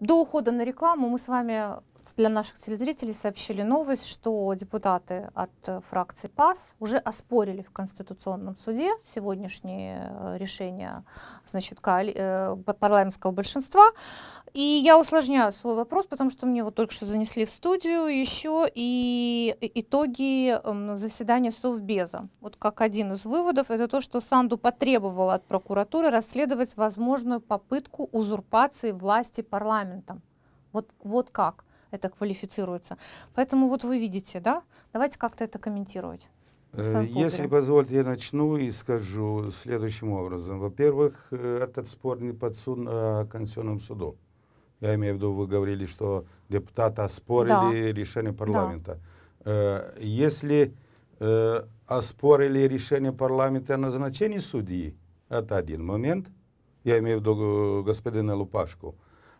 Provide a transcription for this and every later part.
До ухода на рекламу мы с вами для наших телезрителей сообщили новость, что депутаты от э, фракции ПАС уже оспорили в Конституционном суде сегодняшнее э, решение значит, э, парламентского большинства. И я усложняю свой вопрос, потому что мне вот только что занесли в студию еще и итоги эм, заседания Совбеза. Вот как один из выводов, это то, что Санду потребовал от прокуратуры расследовать возможную попытку узурпации власти парламентом. Вот, вот как это квалифицируется. Поэтому вот вы видите, да? Давайте как-то это комментировать. Э, если позволите, я начну и скажу следующим образом. Во-первых, э, этот спор не подсуд а э, Конституционному суду. Я имею в виду, вы говорили, что депутаты оспорили да. решение парламента. Да. Если оспорили решение парламента о назначении судьи, это один момент. Я имею в виду господина Лупашку.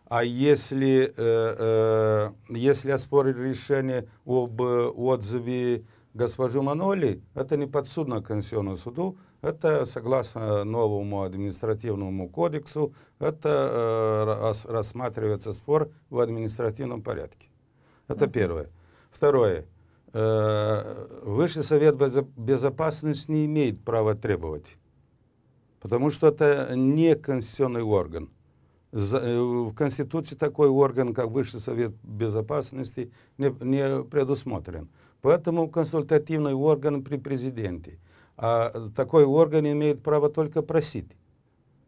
А если, э, э, если оспорить решение об э, отзыве госпожу Маноли, это не подсудно Конституционному суду, это согласно новому административному кодексу, это э, рассматривается спор в административном порядке. Это первое. Второе. Э, Высший совет безопасности не имеет права требовать, потому что это не конституционный орган. Э, в Конституции такой орган, как Высший Совет Безопасности, не, не предусмотрен. Поэтому консультативный орган при президенте. А такой орган имеет право только просить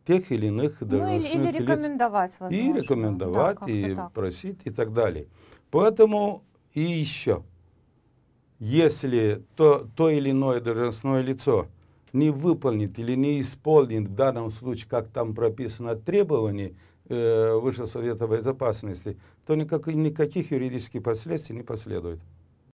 тех или иных должностных ну, или, или рекомендовать, лиц. Возможно. И рекомендовать, да, и так. просить, и так далее. Поэтому и еще, если то, то или иное должностное лицо – не выполнит или не исполнит в данном случае, как там прописано, требований э, Высшего Совета Безопасности, то никак, никаких юридических последствий не последует.